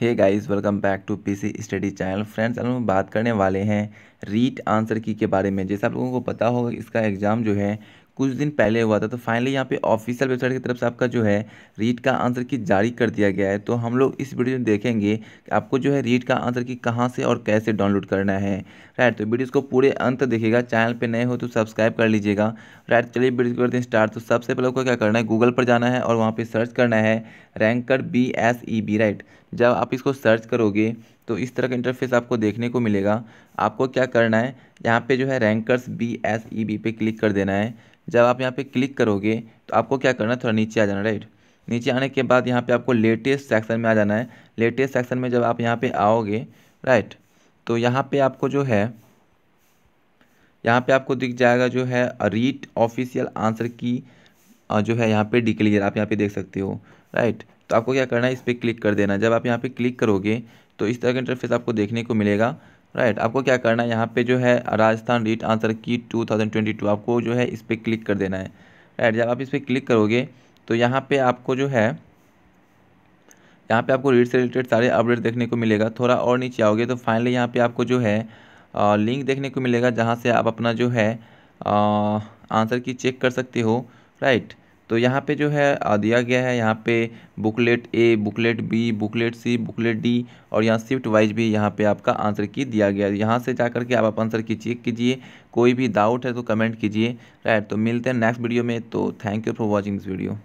hey guys welcome back to PC study channel friends हम बात करने वाले हैं रीट आंसर की के बारे में जैसा आप लोगों को पता होगा इसका एग्ज़ाम जो है कुछ दिन पहले हुआ था तो फाइनली यहाँ पे ऑफिशियल वेबसाइट की तरफ से आपका जो है रीट का आंसर की जारी कर दिया गया है तो हम लोग इस वीडियो में देखेंगे कि आपको जो है रीट का आंसर की कहाँ से और कैसे डाउनलोड करना है राइट तो वीडियो को पूरे अंत देखिएगा चैनल पर नए हो तो सब्सक्राइब कर लीजिएगा राइट चलिए वीडियो करते हैं स्टार्ट तो सबसे पहले आपको क्या करना है गूगल पर जाना है और वहाँ पर सर्च करना है ranker B S E B right जब आप इसको सर्च करोगे तो इस तरह का इंटरफेस आपको देखने को मिलेगा आपको क्या करना है यहाँ पे जो है rankers B S E B पे क्लिक कर देना है जब आप यहाँ पे क्लिक करोगे तो आपको क्या करना है थोड़ा नीचे आ जाना राइट नीचे आने के बाद यहाँ पे आपको लेटेस्ट सेक्शन में आ जाना है लेटेस्ट सेक्शन में जब आप यहाँ पे आओगे राइट तो यहाँ पे आपको जो है यहाँ पे आपको दिख जाएगा जो है रीट ऑफिशियल आंसर की जो है यहाँ पे डिक्लेयर आप यहाँ पे देख सकते हो राइट तो आपको क्या करना है इस पर क्लिक कर देना जब आप यहाँ पे क्लिक करोगे तो इस तरह का इंटरफेस आपको देखने को मिलेगा राइट आपको क्या करना है यहाँ पे जो है राजस्थान रीट आंसर की 2022 आपको जो है इस पर क्लिक कर देना है राइट जब आप इस पर क्लिक करोगे तो यहाँ पे आपको जो है यहाँ पे आपको रीट से रिलेटेड सारे अपडेट देखने को मिलेगा थोड़ा और नीचे आओगे तो फाइनली यहाँ पर आपको जो है आ, लिंक देखने को मिलेगा जहाँ से आप अपना जो है आ, आंसर की चेक कर सकते हो राइट तो यहाँ पे जो है दिया गया है यहाँ पे booklet A booklet B booklet C booklet D और यहाँ शिफ्ट वाइज भी यहाँ पे आपका आंसर की दिया गया है यहाँ से जा करके आप आंसर की चेक कीजिए कोई भी डाउट है तो कमेंट कीजिए राइट तो मिलते हैं नेक्स्ट वीडियो में तो thank you for watching this video